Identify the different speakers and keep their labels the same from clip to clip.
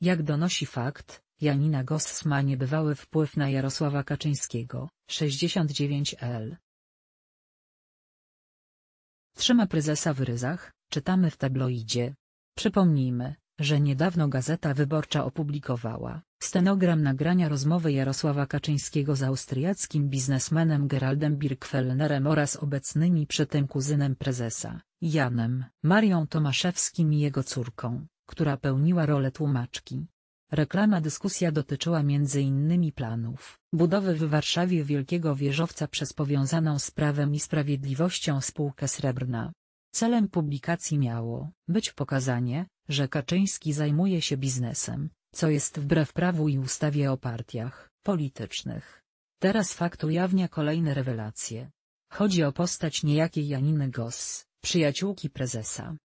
Speaker 1: Jak donosi fakt, Janina Goss ma niebywały wpływ na Jarosława Kaczyńskiego, 69L. Trzyma prezesa w ryzach, czytamy w tabloidzie. Przypomnijmy, że niedawno Gazeta Wyborcza opublikowała stenogram nagrania rozmowy Jarosława Kaczyńskiego z austriackim biznesmenem Geraldem Birkfellnerem oraz obecnymi przy tym kuzynem prezesa, Janem, Marią Tomaszewskim i jego córką, która pełniła rolę tłumaczki. Reklama dyskusja dotyczyła m.in. planów budowy w Warszawie wielkiego wieżowca przez powiązaną z prawem i sprawiedliwością spółkę srebrna. Celem publikacji miało być pokazanie, że Kaczyński zajmuje się biznesem, co jest wbrew prawu i ustawie o partiach politycznych. Teraz fakt ujawnia kolejne rewelacje. Chodzi o postać niejakiej Janiny Goss, przyjaciółki prezesa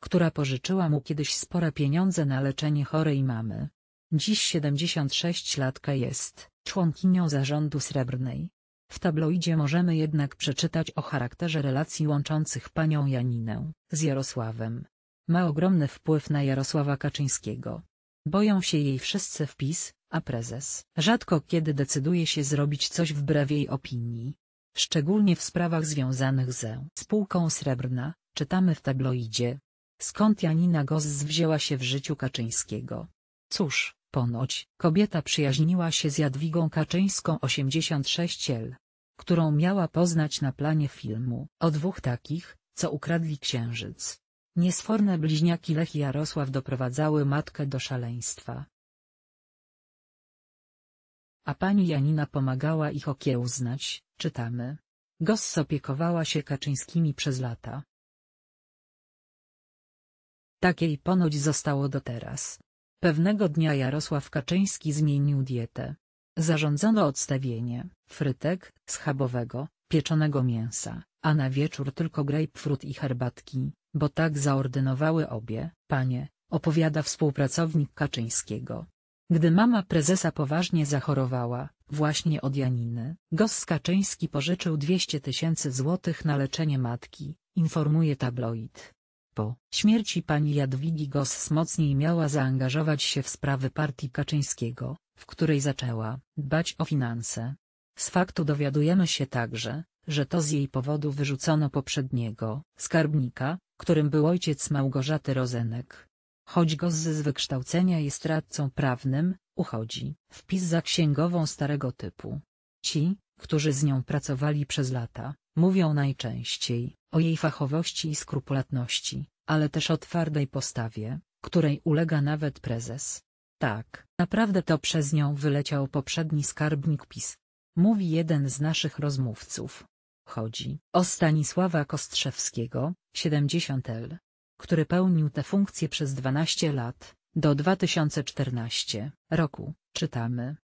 Speaker 1: która pożyczyła mu kiedyś spore pieniądze na leczenie chorej mamy. Dziś 76-latka jest członkinią zarządu srebrnej. W tabloidzie możemy jednak przeczytać o charakterze relacji łączących panią Janinę z Jarosławem. Ma ogromny wpływ na Jarosława Kaczyńskiego. Boją się jej wszyscy wpis, a prezes rzadko kiedy decyduje się zrobić coś wbrew jej opinii. Szczególnie w sprawach związanych ze spółką Srebrna, czytamy w tabloidzie, Skąd Janina Goz wzięła się w życiu Kaczyńskiego? Cóż, ponoć, kobieta przyjaźniła się z Jadwigą Kaczyńską 86L, którą miała poznać na planie filmu o dwóch takich, co ukradli księżyc. Niesforne bliźniaki Lech i Jarosław doprowadzały matkę do szaleństwa. A pani Janina pomagała ich okiełznać, czytamy. Goss opiekowała się Kaczyńskimi przez lata. Takiej ponoć zostało do teraz. Pewnego dnia Jarosław Kaczyński zmienił dietę. Zarządzono odstawienie, frytek, schabowego, pieczonego mięsa, a na wieczór tylko grejpfrut i herbatki, bo tak zaordynowały obie, panie, opowiada współpracownik Kaczyńskiego. Gdy mama prezesa poważnie zachorowała, właśnie od Janiny, Gos Kaczyński pożyczył 200 tysięcy złotych na leczenie matki, informuje tabloid. Po śmierci pani Jadwigi Goss mocniej miała zaangażować się w sprawy partii Kaczyńskiego, w której zaczęła dbać o finanse. Z faktu dowiadujemy się także, że to z jej powodu wyrzucono poprzedniego skarbnika, którym był ojciec Małgorzaty Rozenek. Choć Goss z wykształcenia jest radcą prawnym, uchodzi wpis za księgową starego typu. Ci, którzy z nią pracowali przez lata, mówią najczęściej, o jej fachowości i skrupulatności, ale też o twardej postawie, której ulega nawet prezes. Tak, naprawdę to przez nią wyleciał poprzedni skarbnik PiS. Mówi jeden z naszych rozmówców. Chodzi o Stanisława Kostrzewskiego, 70L, który pełnił tę funkcję przez 12 lat, do 2014 roku, czytamy.